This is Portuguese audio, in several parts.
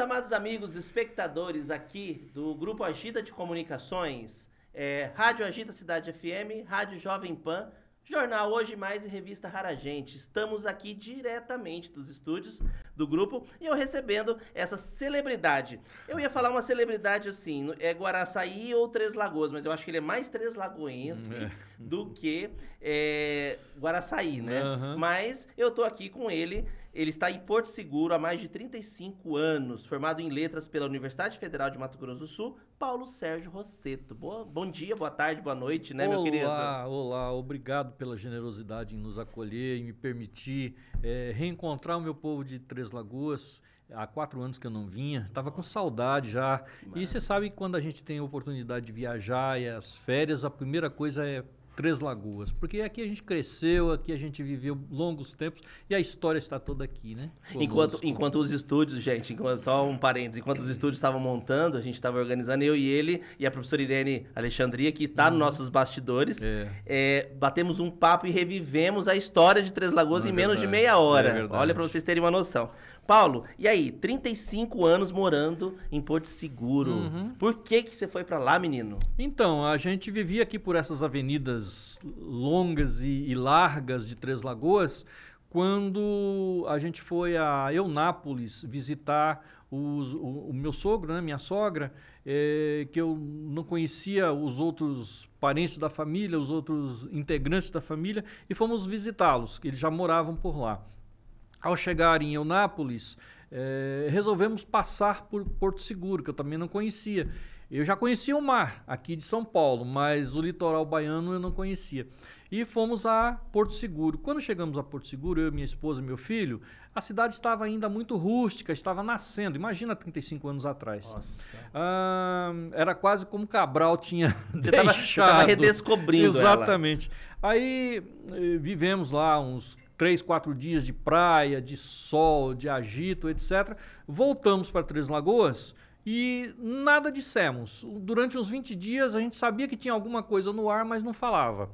amados amigos, espectadores aqui do Grupo Agita de Comunicações, é, Rádio Agita Cidade FM, Rádio Jovem Pan, Jornal Hoje Mais e Revista Rara Gente. Estamos aqui diretamente dos estúdios do grupo e eu recebendo essa celebridade. Eu ia falar uma celebridade assim, é Guaraçaí ou Três Lagoas, mas eu acho que ele é mais Três Lagoense. Hum, é do que é, Guaraçaí, né? Uhum. Mas eu tô aqui com ele. Ele está em Porto Seguro há mais de 35 anos, formado em letras pela Universidade Federal de Mato Grosso do Sul, Paulo Sérgio Rosseto. Boa, bom dia, boa tarde, boa noite, né, olá, meu querido? Olá, olá, obrigado pela generosidade em nos acolher e me permitir é, reencontrar o meu povo de Três Lagoas há quatro anos que eu não vinha, estava com saudade já. Mano. E você sabe que quando a gente tem a oportunidade de viajar e as férias, a primeira coisa é Três Lagoas, porque aqui a gente cresceu, aqui a gente viveu longos tempos e a história está toda aqui, né? Enquanto, enquanto os estúdios, gente, só um parênteses, enquanto os estúdios estavam montando, a gente estava organizando, eu e ele e a professora Irene Alexandria, que está uhum. nos nossos bastidores, é. É, batemos um papo e revivemos a história de Três Lagoas Não é em é menos verdade. de meia hora. É Olha para vocês terem uma noção. Paulo, e aí, 35 anos morando em Porto Seguro. Uhum. Por que que você foi para lá, menino? Então, a gente vivia aqui por essas avenidas longas e, e largas de Três Lagoas, quando a gente foi a Eunápolis visitar os, o, o, meu sogro, né, minha sogra, é, que eu não conhecia os outros parentes da família, os outros integrantes da família, e fomos visitá-los, que eles já moravam por lá. Ao chegar em Eunápolis, é, resolvemos passar por Porto Seguro, que eu também não conhecia. Eu já conhecia o mar aqui de São Paulo, mas o litoral baiano eu não conhecia. E fomos a Porto Seguro. Quando chegamos a Porto Seguro, eu, minha esposa e meu filho, a cidade estava ainda muito rústica, estava nascendo. Imagina 35 anos atrás. Ah, era quase como Cabral tinha você deixado. estava redescobrindo Exatamente. Ela. Aí eh, vivemos lá uns três, quatro dias de praia, de sol, de agito, etc. Voltamos para Três Lagoas e nada dissemos. Durante uns 20 dias a gente sabia que tinha alguma coisa no ar, mas não falava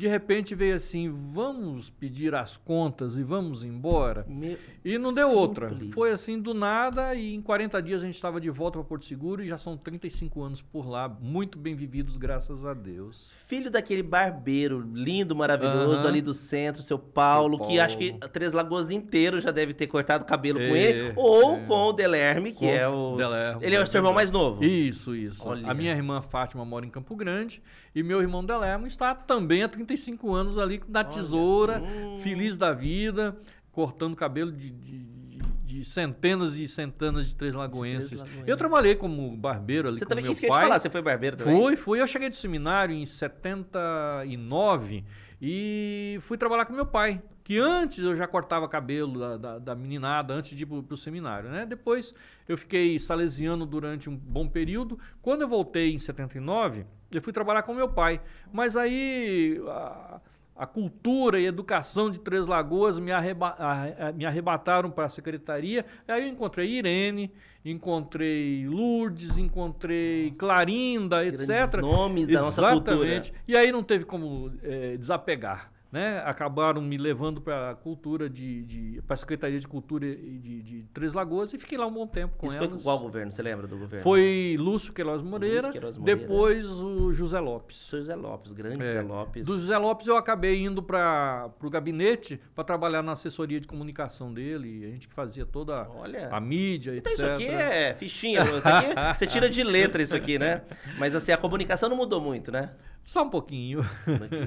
de repente veio assim, vamos pedir as contas e vamos embora. Meu e não deu simples. outra. Foi assim do nada e em 40 dias a gente estava de volta para Porto Seguro e já são 35 anos por lá, muito bem vividos, graças a Deus. Filho daquele barbeiro lindo, maravilhoso ali do centro, seu Paulo, Paulo, que acho que Três Lagoas inteiro já deve ter cortado o cabelo é, com ele, é, ou é. com o Delerme, que com é o... Delerme, ele é o seu irmão mais novo. Isso, isso. Olha. A minha irmã Fátima mora em Campo Grande e meu irmão Delerme está também a 35 35 anos ali na tesoura, Olha, uh. feliz da vida, cortando cabelo de, de, de centenas e centenas de três lagoenses. Três Eu trabalhei como barbeiro ali você com também, meu isso pai. Que eu te falar, você foi barbeiro também? Fui, fui. Eu cheguei de seminário em 79 e fui trabalhar com meu pai. Que antes eu já cortava cabelo da, da, da meninada, antes de ir pro, seminário. Né? Depois eu fiquei salesiano durante um bom período. Quando eu voltei em 79... Eu fui trabalhar com meu pai. Mas aí a, a cultura e a educação de Três Lagoas me, arreba, a, a, me arrebataram para a secretaria. Aí eu encontrei Irene, encontrei Lourdes, encontrei nossa, Clarinda, etc. nomes Exatamente. da nossa cultura. E aí não teve como é, desapegar né, acabaram me levando para a cultura de, de para a secretaria de cultura de, de, Três Lagoas e fiquei lá um bom tempo com Isso elas. Foi qual governo? Você lembra do governo? Foi Lúcio Queiroz Moreira, Lúcio Queiroz Moreira. depois o José Lopes. José Lopes, grande é. José Lopes. Do José Lopes eu acabei indo para o gabinete para trabalhar na assessoria de comunicação dele, a gente que fazia toda Olha. a mídia, então etc. Isso aqui é fichinha, aqui você tira de letra isso aqui, né? Mas assim a comunicação não mudou muito, né? Só um pouquinho.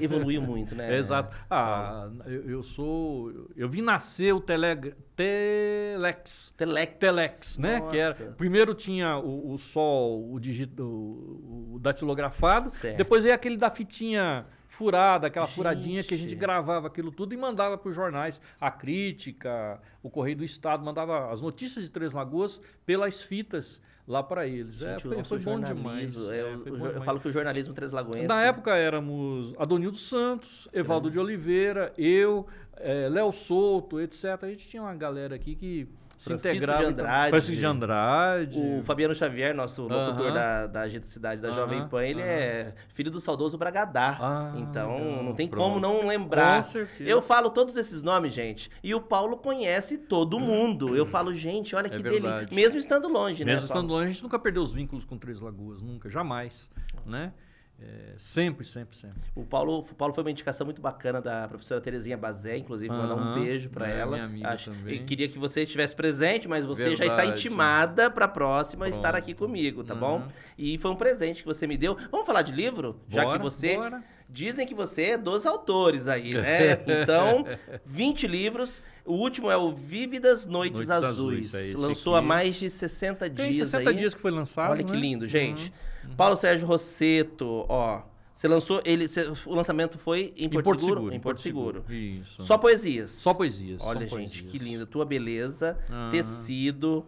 Evoluiu muito, né? Exato. Ah, eu, eu, sou. Eu vim nascer o Teleg... Telex. Telex. Telex, né? Nossa. Que era, primeiro tinha o, o sol, o, digito, o, o datilografado. Certo. Depois veio aquele da fitinha furada, aquela gente. furadinha que a gente gravava aquilo tudo e mandava para os jornais. A crítica, o Correio do Estado mandava as notícias de Três Lagoas pelas fitas lá para eles. É, gente, é, foi, bom demais. É, é, foi bom demais. eu falo que o jornalismo Três Lagoenses... Na época éramos Adonildo Santos, Sim. Evaldo de Oliveira, eu, é, Léo Souto, etc. A gente tinha uma galera aqui que se Francisco integrava. De Andrade, Francisco de Andrade. O Fabiano Xavier, nosso locutor uh -huh. da, da Agita Cidade da uh -huh. Jovem Pan, ele uh -huh. é filho do saudoso Bragadá. Ah, então, não, não tem pronto. como não lembrar. Com Eu falo todos esses nomes, gente, e o Paulo conhece todo mundo. Eu falo, gente, olha é que delícia. Mesmo estando longe, Mesmo né? Mesmo estando longe, a gente nunca perdeu os vínculos com Três Lagoas, nunca, jamais, né? É, sempre, sempre, sempre. O Paulo, o Paulo foi uma indicação muito bacana da professora Terezinha Bazé, inclusive, uhum, mandar um beijo para é, ela. Minha Acho, queria que você estivesse presente, mas você Verdade. já está intimada para a próxima Pronto. estar aqui comigo, tá uhum. bom? E foi um presente que você me deu. Vamos falar de livro? Bora, já que você bora. Dizem que você é dos autores aí, né? Então, 20 livros. O último é o Vívidas Noites, Noites Azuis. Azuis é Lançou aqui. há mais de 60 Tem dias. 60 aí. dias que foi lançado. Olha né? que lindo, uhum. gente. Uhum. Paulo Sérgio Rosseto, ó. Você lançou ele, cê, o lançamento foi em, em Porto, Seguro, Seguro, Em Porto, Porto Seguro. Seguro. Isso. Só poesias. Só poesias. Olha, Só gente, poesias. que linda. Tua beleza, ah. tecido.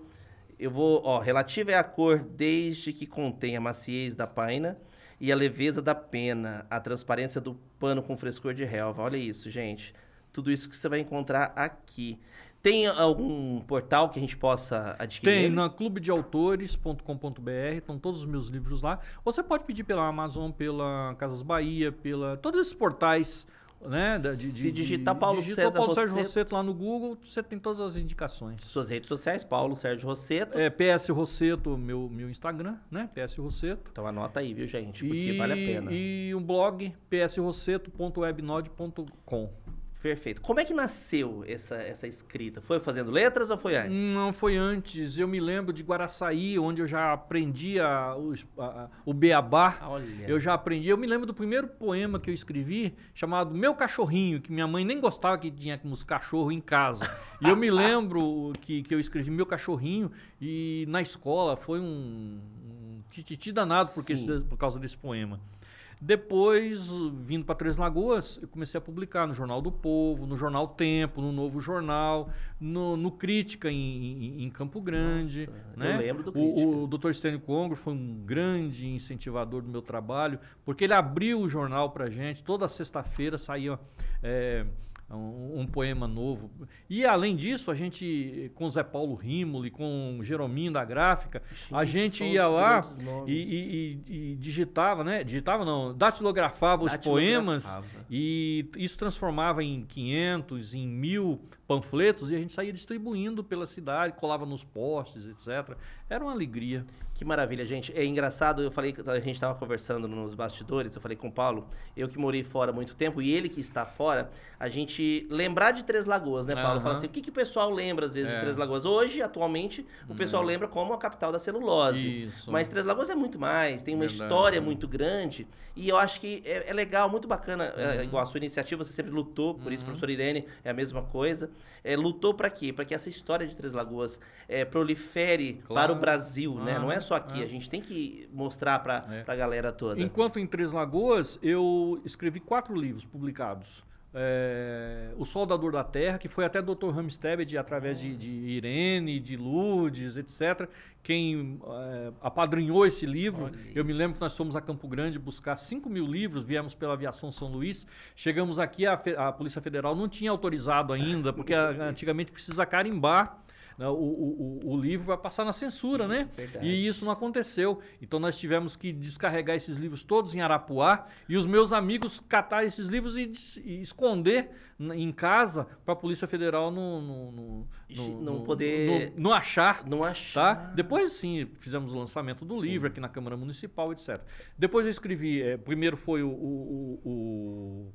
Eu vou, ó, relativa é a cor desde que contém a maciez da paina e a leveza da pena, a transparência do pano com frescor de relva. Olha isso, gente. Tudo isso que você vai encontrar aqui. Tem algum portal que a gente possa adquirir? Tem, na clubedeautores.com.br, estão todos os meus livros lá. Ou você pode pedir pela Amazon, pela Casas Bahia, pela todos esses portais né? De, de, Se digitar Paulo, digitar César Paulo Sérgio Rosseto. Rosseto lá no Google, você tem todas as indicações. Suas redes sociais, Paulo Sérgio Rosseto. É, PS Rosseto, meu, meu Instagram, né? PS Rosseto. Então anota aí, viu, gente? Porque e, vale a pena. E um blog, psrosseto.webnode.com. Perfeito. Como é que nasceu essa, essa escrita? Foi fazendo letras ou foi antes? Não, foi antes. Eu me lembro de Guaraçaí, onde eu já aprendi a, a, o beabá. Olha. Eu já aprendi. Eu me lembro do primeiro poema que eu escrevi, chamado Meu Cachorrinho, que minha mãe nem gostava que tinha uns cachorros em casa. E eu me lembro que, que eu escrevi Meu Cachorrinho e na escola foi um, um tititi danado porque esse, por causa desse poema. Depois, vindo para Três Lagoas, eu comecei a publicar no Jornal do Povo, no Jornal Tempo, no Novo Jornal, no, no Crítica em, em, em Campo Grande. Nossa, né? Eu lembro do Crítica. O, o Dr. Stênio Congro foi um grande incentivador do meu trabalho, porque ele abriu o jornal para gente. Toda sexta-feira saía é, um, um, poema novo. E além disso, a gente, com Zé Paulo Rimoli, com Jerominho da Gráfica, a gente ia lá e, e, e, digitava, né? Digitava não, datilografava, datilografava os poemas e isso transformava em 500, em mil panfletos e a gente saía distribuindo pela cidade, colava nos postes, etc. Era uma alegria. Que maravilha, gente. É engraçado, eu falei, a gente estava conversando nos bastidores, eu falei com o Paulo, eu que morei fora há muito tempo e ele que está fora, a gente lembrar de Três Lagoas, né, Paulo? Uhum. Fala assim, o que, que o pessoal lembra às vezes é. de Três Lagoas? Hoje, atualmente, o pessoal lembra como a capital da celulose. Isso. Mas Três Lagoas é muito mais, tem uma Verdade. história muito grande e eu acho que é, é legal, muito bacana uhum. Uhum. igual a sua iniciativa, você sempre lutou, por uhum. isso, professor Irene, é a mesma coisa. É, lutou para quê? Para que essa história de Três Lagoas é, prolifere claro. para o Brasil, ah, né? Não é uhum. só aqui, é. a gente tem que mostrar para é. a galera toda. Enquanto em Três Lagoas, eu escrevi quatro livros publicados é, O Soldador da Terra, que foi até Dr. Ramstebed, através de, de, Irene, de Lourdes, etc., quem é, apadrinhou esse livro. Eu me lembro que nós fomos a Campo Grande buscar 5 mil livros, viemos pela Aviação São Luís. Chegamos aqui, a, a Polícia Federal não tinha autorizado ainda, porque antigamente precisa carimbar né, o, o, o livro vai passar na censura, né? Verdade. E isso não aconteceu. Então nós tivemos que descarregar esses livros todos em Arapuá e os meus amigos catar esses livros e, e esconder em casa para a Polícia Federal não não, não poder não, achar, não tá? achar, tá? Depois sim fizemos o lançamento do sim. livro aqui na Câmara Municipal, etc. Depois eu escrevi, é, primeiro foi o, o, o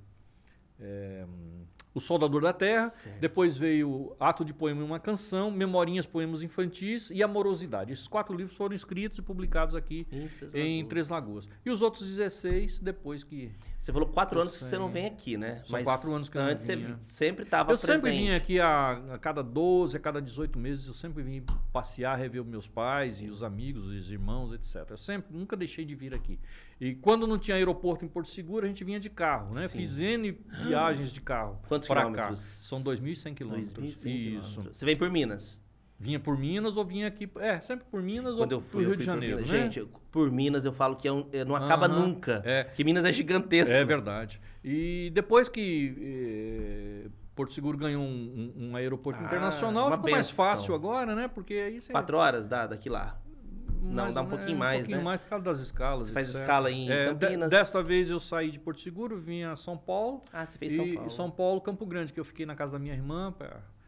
o Soldador da Terra, certo. depois veio Ato de Poema e uma Canção, Memorinhas, Poemas Infantis e Amorosidade. Esses quatro livros foram escritos e publicados aqui em Três Em Três Lagoas. E os outros 16 depois que você falou quatro eu anos sei. que você não vem aqui, né? São Mas quatro anos que eu não antes vinha. você sempre estava presente. Eu sempre vinha aqui a, a, cada 12, a cada 18 meses, eu sempre vim passear, rever meus pais e os amigos, os irmãos, etc. Eu sempre, nunca deixei de vir aqui. E quando não tinha aeroporto em Porto Seguro, a gente vinha de carro, né? Sim. Fiz N ah. viagens de carro. Quantos quilômetros? Cá. São 2.100 quilômetros. 2.100 Isso. Quilômetros. Você vem por Minas? Vinha por Minas ou vinha aqui. É, sempre por Minas Quando ou eu fui, pro Rio de Janeiro. né? Gente, por Minas eu falo que é um, é, não acaba nunca. É. Que Minas é gigantesco. É verdade. E depois que. Eh, Porto Seguro ganhou um, um, aeroporto ah, internacional, ficou benção. mais fácil agora, né? Porque aí você... Quatro horas dá daqui lá. Mais, não, dá um pouquinho é, mais, né? Um pouquinho mais por causa das escalas. Você faz escala em é, Campinas. De, desta vez eu saí de Porto Seguro, vim a São Paulo. Ah, você fez São Paulo. São Paulo, Campo Grande, que eu fiquei na casa da minha irmã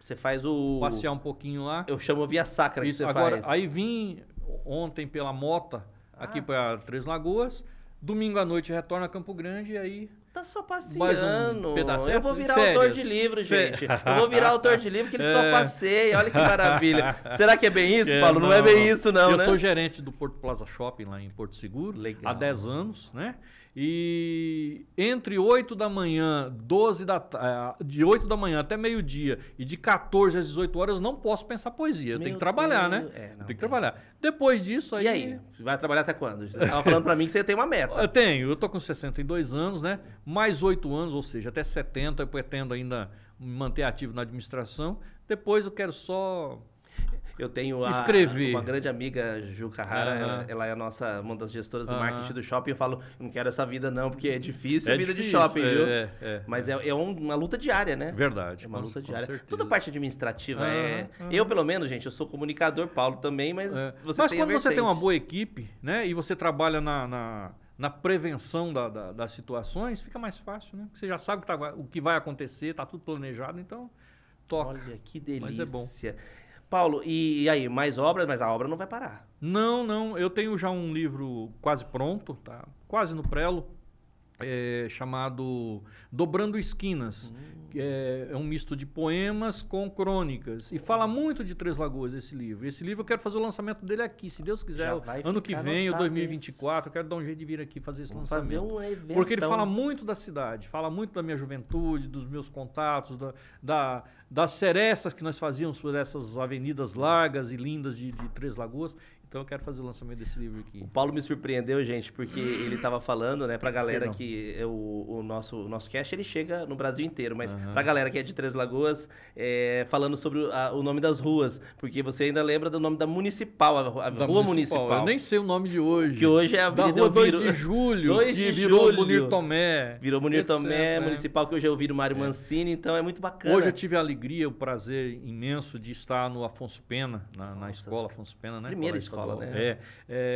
você faz o. Passear um pouquinho lá. Eu chamo via sacra Isso, que você agora, faz. Aí vim ontem pela mota ah. aqui para Três Lagoas. Domingo à noite retorno a Campo Grande e aí Tá só passeando. Um pedaço, eu vou virar férias. autor de livro, gente. Eu vou virar autor de livro que ele é. só passeia. Olha que maravilha. Será que é bem isso, é, Paulo? Não, é não é bem isso, não, eu né? sou gerente do Porto Plaza Shopping lá em Porto Seguro. Legal. Há 10 anos, né? E entre 8 da manhã, 12 da eh, de 8 da manhã até meio-dia e de 14 às 18 horas eu não posso pensar poesia. Eu Meu tenho que trabalhar, né? Deus. né? É, não, tem que é. trabalhar. Depois disso aí. E aí? Vai trabalhar até quando? Você tava falando para mim que você tem uma meta. Eu tenho, eu tô com 62 anos, né? Mais 8 anos, ou seja, até 70 eu pretendo ainda me manter ativo na administração. Depois eu quero só eu tenho a, Escrevi. uma grande amiga, Ju Carrara, ela, ela, é a nossa, uma das gestoras do marketing do shopping. Eu falo, não quero essa vida não, porque é difícil é a vida difícil, de shopping, é, viu? É, é, Mas é, é uma luta diária, né? Verdade. É uma com, luta diária. Tudo Toda parte administrativa é. Eu, pelo menos, gente, eu sou comunicador, Paulo também, mas é. você Mas quando você tem uma boa equipe, né? E você trabalha na... na na prevenção da, da, das situações, fica mais fácil, né? Você já sabe o que, tá, o que vai acontecer, tá tudo planejado, então toca. Olha que delícia. Mas é bom. Paulo, e, e aí, mais obras? Mas a obra não vai parar. Não, não. Eu tenho já um livro quase pronto, tá? Quase no prelo é, chamado Dobrando Esquinas. Uhum. É, é, um misto de poemas com crônicas. E fala muito de Três Lagoas esse livro. Esse livro eu quero fazer o lançamento dele aqui, se Deus quiser, ano que vem, ou 2024. Isso. Eu quero dar um jeito de vir aqui fazer esse Vamos lançamento. Fazer um evento. Porque ele fala muito da cidade, fala muito da minha juventude, dos meus contatos, da, da das serestas que nós fazíamos por essas avenidas largas e lindas de, de Três Lagoas. Então eu quero fazer o lançamento desse livro aqui. O Paulo me surpreendeu, gente, porque ele estava falando, né, pra galera que é o, o, nosso, o nosso cast, ele chega no Brasil inteiro, mas uhum. pra galera que é de Três Lagoas, é, falando sobre a, o nome das ruas, porque você ainda lembra do nome da municipal, a, a da rua municipal. municipal. Eu nem sei o nome de hoje. Que hoje é a Avenida da rua Elviro. 2 de Julho, 2 de virou julho. Munir Tomé. Virou Munir Tomé, né? municipal, né? que hoje eu é viro Mário é. Mancini, então é muito bacana. Hoje eu tive a alegria, o prazer imenso de estar no Afonso Pena, na, na escola Afonso Pena, né? Primeira escola fala, né? É,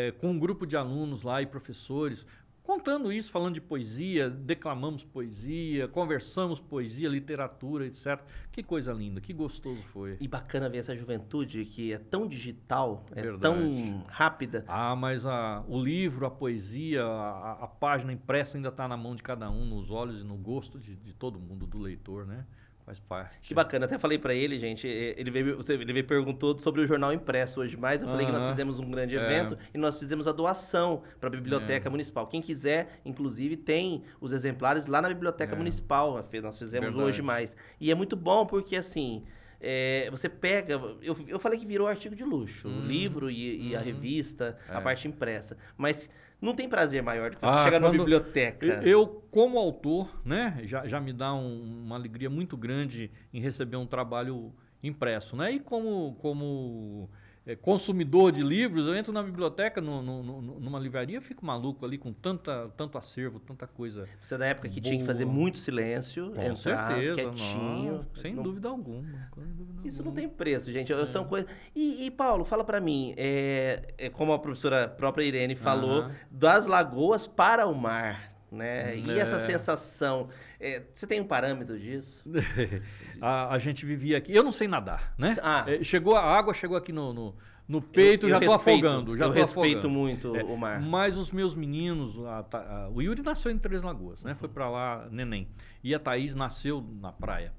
é, com um grupo de alunos lá e professores, contando isso, falando de poesia, declamamos poesia, conversamos poesia, literatura, etc. Que coisa linda, que gostoso foi. E bacana ver essa juventude que é tão digital, é, tão rápida. Ah, mas a, o livro, a poesia, a, a página impressa ainda está na mão de cada um, nos olhos e no gosto de, de todo mundo, do leitor, né? Faz parte. Que bacana. Até falei para ele, gente, ele veio, ele veio perguntou sobre o jornal impresso hoje mais. Eu falei uhum. que nós fizemos um grande é. evento é. e nós fizemos a doação para a Biblioteca é. Municipal. Quem quiser, inclusive, tem os exemplares lá na Biblioteca é. Municipal. Nós fizemos Verdade. hoje mais. E é muito bom porque, assim, é, você pega. Eu, eu falei que virou artigo de luxo. Hum, o livro e, e a hum, revista, é. a parte impressa. Mas não tem prazer maior do que você ah, chegar numa biblioteca. Eu, como autor, né, já, já me dá um, uma alegria muito grande em receber um trabalho impresso, né? E como, como é, consumidor de livros, eu entro na biblioteca, no, no, no, numa livraria, fico maluco ali com tanta, tanto acervo, tanta coisa. Você é da época que boa. tinha que fazer muito silêncio, com entrar certeza, quietinho. Não, sem, não... Dúvida alguma, sem dúvida alguma. Isso não tem preço, gente. É. São coisas. E, e, Paulo, fala para mim, é, é, como a professora própria Irene falou, uh -huh. das lagoas para o mar né? É. E essa sensação, é, você tem um parâmetro disso? a, a, gente vivia aqui, eu não sei nadar, né? Ah. É, chegou a água, chegou aqui no, no, no peito, eu, eu já estou afogando. Já eu respeito afogando. muito é, o mar. Mas os meus meninos, a, a, o Yuri nasceu em Três Lagoas, né? Uhum. Foi para lá neném. E a Thaís nasceu na praia.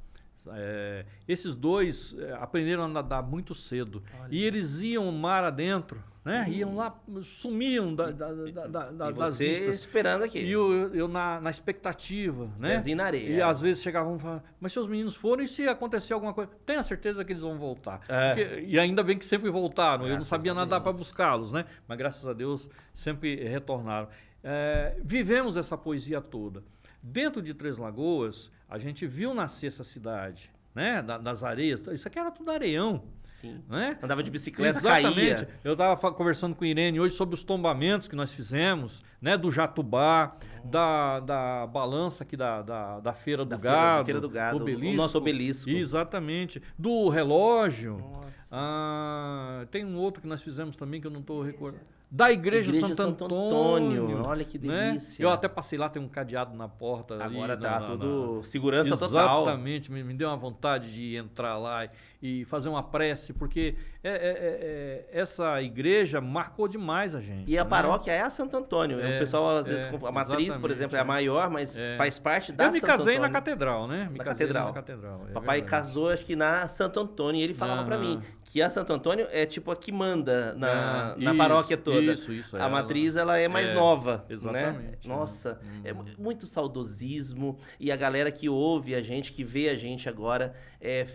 É, esses dois é, aprenderam a nadar muito cedo. Olha. E eles iam mar adentro né? Uhum. Iam lá, sumiam da, da, da, da e das vistas. esperando aqui. E eu, eu na, na, expectativa, né? Pezinho na areia. E às vezes chegavam e falavam, mas se os meninos foram e se acontecer alguma coisa? a certeza que eles vão voltar. É. Porque, e ainda bem que sempre voltaram. Graças eu não sabia nadar para buscá-los, né? Mas graças a Deus sempre retornaram. É, vivemos essa poesia toda. Dentro de Três Lagoas, a gente viu nascer essa cidade né? Das areias. Isso aqui era tudo areião. Sim. Né? Andava de bicicleta, Exatamente. Caía. Eu estava conversando com o Irene hoje sobre os tombamentos que nós fizemos, né? Do Jatubá da, da balança aqui da, da, da feira, do da gado, feira, da feira do gado, do obelisco, o nosso obelisco. Exatamente. Do relógio. Nossa. Ah, tem um outro que nós fizemos também que eu não estou recordando. Da Igreja, Igreja Santo, Santo Antônio, Antônio, Olha que né? delícia. Né? Eu até passei lá, tem um cadeado na porta. Agora ali, tá na, tudo na... segurança Exatamente, total. Exatamente, me, me deu uma vontade de entrar lá e fazer uma prece, porque é, é, é, é, essa igreja marcou demais a gente. E a né? paróquia é a Santo Antônio. Né? o é, pessoal, às vezes, é, a matriz, por exemplo, é a maior, mas faz parte da Eu né? me casei Antônio. na catedral, né? Me na, catedral. na catedral. Papai verdade. casou, acho que na Santo Antônio, e ele falava para mim que a Santo Antônio é tipo a que manda na, ah, na paróquia toda. Isso, isso. A matriz, ela, é mais nova. Né? Exatamente. Né? Nossa, é uhum. muito saudosismo. E a galera que ouve a gente, que vê a gente agora,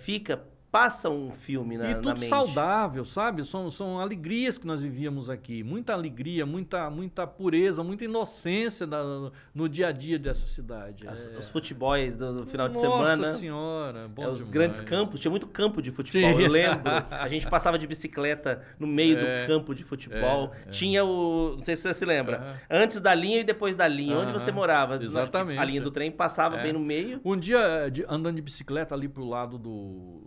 fica passa um filme na, e tudo na mente. saudável, sabe? São, são alegrias que nós vivíamos aqui. Muita alegria, muita, muita pureza, muita inocência no dia a dia dessa cidade. As, é. Os futebols do, do, final Nossa de semana. Nossa senhora, bom é, Os demais. grandes campos, tinha muito campo de futebol, Sim. eu lembro. A gente passava de bicicleta no meio é, do campo de futebol. É, é. Tinha o... Não sei se você se lembra. Antes da linha e depois da linha. Onde você morava. Exatamente. A linha do trem passava é. bem no meio. Um dia, eh, de, andando de bicicleta ali pro lado do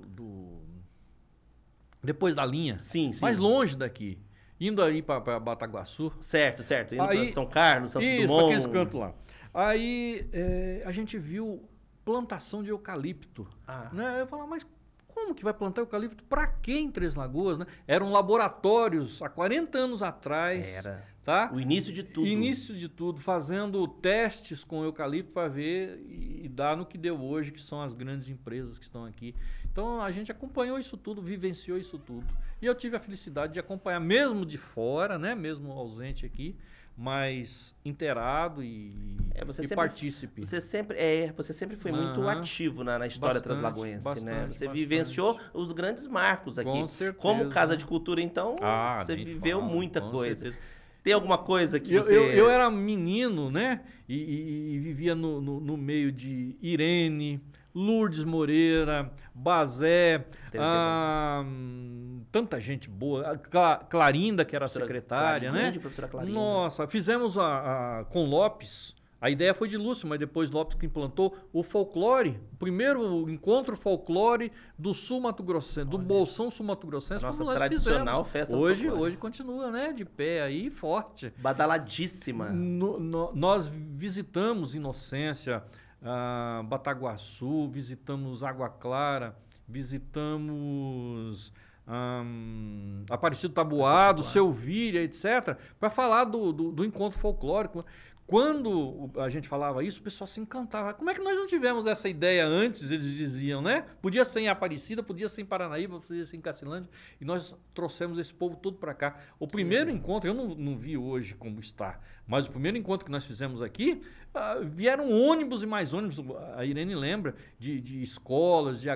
depois da linha. Sim, sim. Mais longe daqui. Indo aí para Bataguaçu. Certo, certo. Indo para São Carlos, Santos isso, Dumont. Isso, aqueles lá. Aí é, a gente viu plantação de eucalipto. Ah. Né? Eu falava, mas como que vai plantar eucalipto? Para quem? em Três Lagoas? Né? Eram laboratórios há 40 anos atrás. Era. Tá? O início de tudo. Início de tudo, fazendo testes com eucalipto para ver e, e dar no que deu hoje, que são as grandes empresas que estão aqui. Então a gente acompanhou isso tudo, vivenciou isso tudo. E eu tive a felicidade de acompanhar, mesmo de fora, né? Mesmo ausente aqui, mas inteirado e, é, você e sempre, partícipe. Você sempre, é, você sempre foi uhum. muito ativo na, na história bastante, translagoense, né? bastante, né? Você bastante. vivenciou os grandes marcos aqui. Com certeza. Como Casa de Cultura, então, ah, você viveu fala, muita coisa. Certeza. Tem alguma coisa que eu, você... Eu, eu era menino, né? E, e, e vivia no, no, no meio de Irene, Lourdes Moreira, Bazé, ah, tanta gente boa. Clarinda, que era professora secretária, Clarinda, né? Professora Clarinda. Nossa, fizemos a, a, com Lopes. A ideia foi de Lúcio, mas depois Lopes que implantou o folclore, o primeiro encontro folclore do Sul Mato Grossense, do Bolsão Sul Mato Grossense, nossa nós tradicional fizemos. festa hoje, hoje continua, né, de pé aí, forte. Badaladíssima. No, no, nós visitamos Inocência, ah, Bataguaçu, visitamos Água Clara, visitamos um, Aparecido Tabuado, Selvíria, etc., para falar do, do, do, encontro folclórico. Quando a gente falava isso, o pessoal se encantava. Como é que nós não tivemos essa ideia antes? Eles diziam, né? Podia ser em Aparecida, podia ser em Paranaíba, podia ser em Cacilândia. E nós trouxemos esse povo todo para cá. O primeiro Sim. encontro, eu não, não vi hoje como está, mas o primeiro encontro que nós fizemos aqui, uh, vieram ônibus e mais ônibus, a Irene lembra, de, de escolas, de,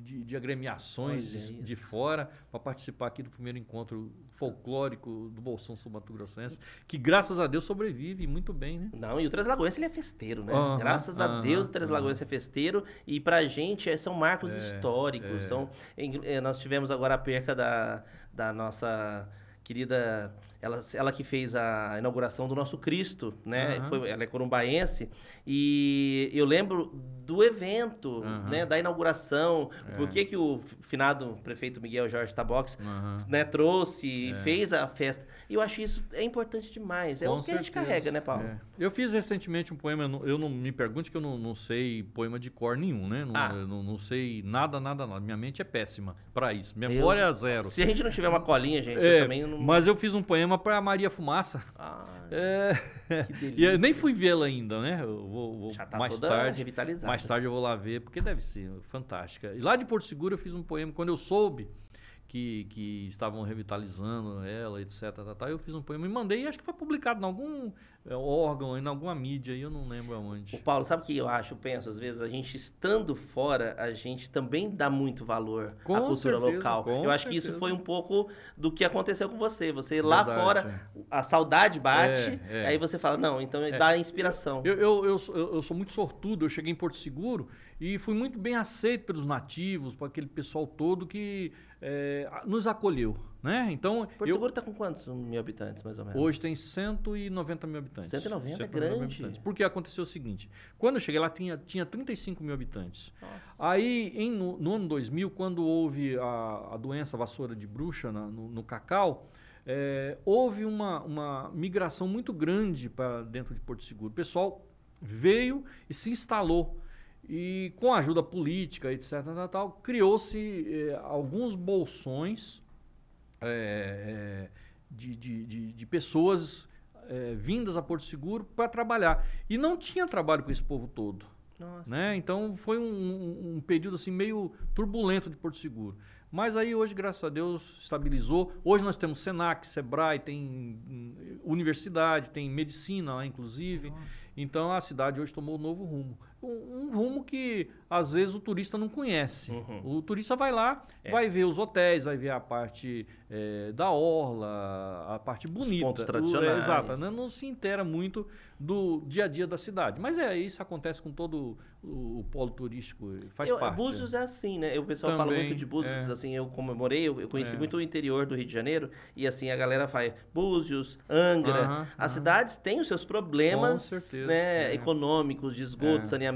de, de agremiações é de, fora, para participar aqui do primeiro encontro folclórico do Bolsão Sul Mato Grossense, que graças a Deus sobrevive muito bem, né? Não, e o Três Lagoas ele é festeiro, né? Uhum, graças a uhum, Deus o Três Lagoas uhum. é festeiro e pra gente é, são marcos é, históricos, é. são eh, nós tivemos agora a perca da, da nossa querida ela, ela que fez a inauguração do nosso Cristo, né? Uhum. Foi, ela é corumbaense. E eu lembro do evento, uhum. né? Da inauguração. É. Por que, que o finado prefeito Miguel Jorge Tabox uhum. né, trouxe é. fez a festa. E eu acho isso é importante demais. É Com é o que certeza. a gente carrega, né, Paulo? É. Eu fiz recentemente um poema, eu não, me pergunte que eu não, não, sei poema de cor nenhum, né? Não, ah. não, não, sei nada, nada, nada. Minha mente é péssima para isso. Memória eu, zero. Se a gente não tiver uma colinha, gente, é, eu também não... Mas eu fiz um poema Moema para Maria Fumaça. Ah, é... que delícia. E eu nem fui vê-la ainda, né? Eu vou, vou Já tá mais toda tarde, revitalizada. Mais tarde eu vou lá ver, porque deve ser fantástica. E lá de Porto Seguro eu fiz um poema. Quando eu soube que, que estavam revitalizando ela, etc. Tá, tá. Eu fiz um poema e mandei, acho que foi publicado em algum é, órgão, em alguma mídia, eu não lembro aonde. O Paulo, sabe o que eu acho? Penso, às vezes, a gente estando fora, a gente também dá muito valor com à cultura certeza, local. Eu acho que isso foi um pouco do que aconteceu com você. Você Verdade, lá fora, a saudade bate, é, é, aí você fala, não, então é. dá inspiração. Eu, eu, eu, eu, eu sou muito sortudo, eu cheguei em Porto Seguro e fui muito bem aceito pelos nativos, por aquele pessoal todo que é, nos acolheu. Né? Então, Porto eu... Seguro está com quantos mil habitantes, mais ou menos? Hoje tem 190 mil habitantes. 190, 190 grande. habitantes. Porque aconteceu o seguinte, quando eu cheguei lá tinha, tinha 35 mil habitantes. Nossa. Aí, em, no, no, ano 2000, quando houve a, a doença vassoura de bruxa na, no, no cacau, é, houve uma, uma migração muito grande para dentro de Porto Seguro. O pessoal veio e se instalou. E com a ajuda política, etc., criou-se eh, alguns bolsões eh, eh, de, de, de, de, pessoas eh, vindas a Porto Seguro para trabalhar. E não tinha trabalho para esse povo todo. Né? Então foi um, um, um, período assim, meio turbulento de Porto Seguro. Mas aí hoje, graças a Deus, estabilizou. Hoje nós temos Senac, Sebrae, tem hum, universidade, tem medicina, inclusive. Nossa. Então a cidade hoje tomou um novo rumo um, rumo que às vezes o turista não conhece. Uhum. O turista vai lá, é. vai ver os hotéis, vai ver a parte é, da orla, a parte bonita. Os pontos tradicionais. O, é, exato, né? não se intera muito do dia a dia da cidade. Mas é isso acontece com todo o, o polo turístico, eh, faz eu, parte. Búzios é assim, né? O pessoal Também, fala muito de Búzios, é. assim, eu comemorei, eu, eu conheci é. muito o interior do Rio de Janeiro e assim a galera faz é, Búzios, Angra. as cidades têm os seus problemas né, econômicos, de esgoto, saneamento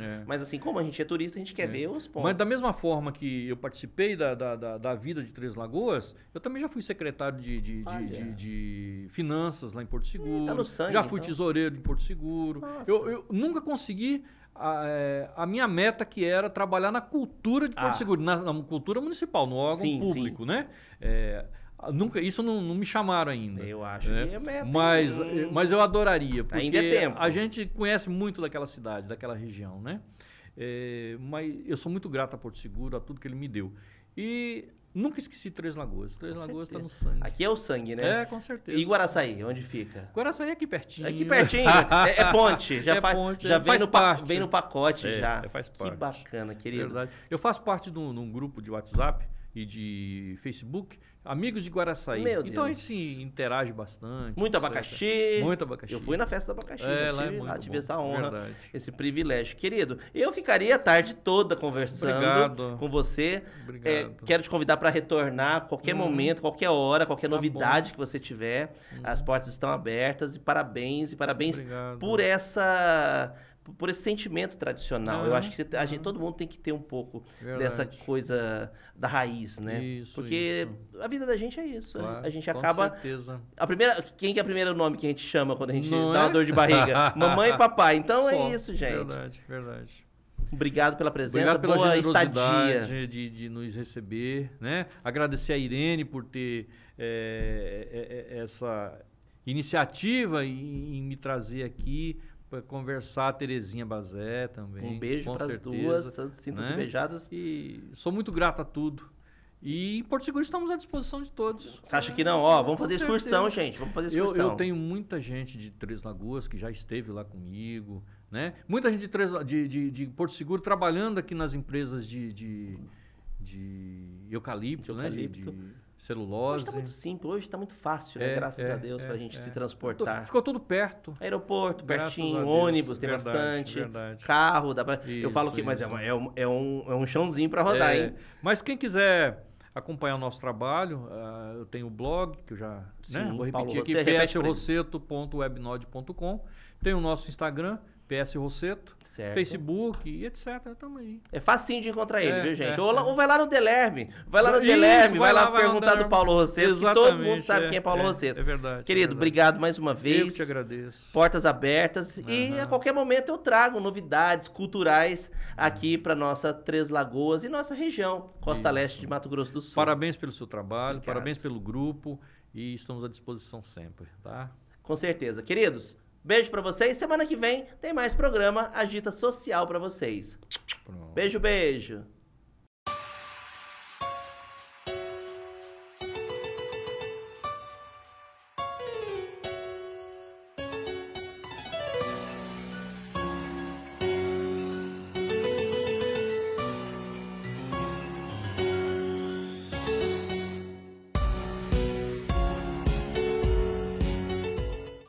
é. Mas assim, como a gente é turista, a gente quer é. ver os pontos. Mas da mesma forma que eu participei da, da, da, da vida de Três Lagoas, eu também já fui secretário de, de, de, de, de finanças lá em Porto tá Seguro. Tá sangue, já fui então. tesoureiro em Porto Seguro. Eu, eu nunca consegui a, é, a, minha meta que era trabalhar na cultura de Porto ah. Seguro, na, na, cultura municipal, no órgão sim, público, sim. né? É, Nunca, isso não, não me chamaram ainda. Eu acho né? que é meta, mas, eh, mas eu adoraria, porque ainda é tempo. a gente conhece muito daquela cidade, daquela região, né? É, mas eu sou muito grato a Porto Seguro, a tudo que ele me deu. E Nunca esqueci Três Lagoas. Três com Lagoas está no sangue. Aqui é o sangue, né? É, com certeza. E Guaraçaí, onde fica? Guaraçaí é aqui pertinho. É aqui pertinho. é, é, ponte. Já é faz, ponte. Já é. vem, faz no parte. vem no pacote é, já. É, faz parte. Que bacana, querido. Verdade. Eu faço parte de um grupo de WhatsApp e de Facebook Amigos de Guaraçaí. Meu Deus. Então a gente se interage bastante. Muito etc. abacaxi. Muito abacaxi. Eu fui na festa do abacaxi. É, lá é tive, é lá tive bom. essa honra, Verdade. esse privilégio. Querido, eu ficaria a tarde toda conversando Obrigado. com você. É, Obrigado. É, quero te convidar para retornar qualquer hum. momento, qualquer hora, qualquer tá novidade bom. que você tiver. Hum. As portas estão abertas e parabéns. E parabéns Obrigado. por essa por esse sentimento tradicional. Uhum. Eu acho que a gente, uhum. todo mundo tem que ter um pouco Verdade. dessa coisa da raiz, né? Isso, Porque isso. a vida da gente é isso. Né? Claro, a gente acaba. Certeza. A primeira, quem que é o primeiro nome que a gente chama quando a gente Não dá é? uma dor de barriga? Mamãe e papai. Então é Só. é isso, gente. Verdade, verdade. Obrigado pela presença, Obrigado pela boa estadia. De, de nos receber, né? Agradecer a Irene por ter é, é, essa iniciativa em, em me trazer aqui para conversar a Terezinha Bazé também. Um beijo para as duas, sintam-se né? beijadas. E sou muito grato a tudo. E em Porto Seguro estamos à disposição de todos. Você acha que não? Ó, vamos fazer excursão, gente. Vamos fazer excursão. Eu, eu, tenho muita gente de Três Lagoas que já esteve lá comigo, né? Muita gente de, Três, de, de, de Porto Seguro trabalhando aqui nas empresas de, de, de eucalipto, de eucalipto. né? De, de celulose. Hoje está muito simples, hoje está muito fácil, né? é, graças é, a Deus, é, para a gente é. se transportar. Ficou tudo perto. Aeroporto, graças pertinho, ônibus, tem verdade, bastante. Verdade. Carro, dá pra... Isso, eu falo que, mas é, uma, é um, é, um, é um chãozinho para rodar, é. hein? Mas quem quiser acompanhar o nosso trabalho, uh, eu tenho o blog, que eu já né, Sim, né? vou repetir Paulo, aqui, psroceto.webnode.com. Tem o nosso Instagram, PS Rosseto, certo. Facebook e etc. também. É facinho de encontrar ele, é, viu, gente? É, ou, é. ou, vai lá no Delerme, vai lá no Delerme, vai, vai, lá, perguntar do Paulo Rosseto, que todo mundo sabe é, quem é Paulo é, Rosseto. É verdade. Querido, é verdade. obrigado mais uma vez. Eu te agradeço. Portas abertas uhum. e a qualquer momento eu trago novidades culturais aqui para nossa Três Lagoas e nossa região, Costa Isso. Leste de Mato Grosso do Sul. Parabéns pelo seu trabalho, obrigado. parabéns pelo grupo e estamos à disposição sempre, tá? Com certeza. Queridos, Beijo para vocês. Semana que vem tem mais programa Agita Social para vocês. Pronto. Beijo, beijo.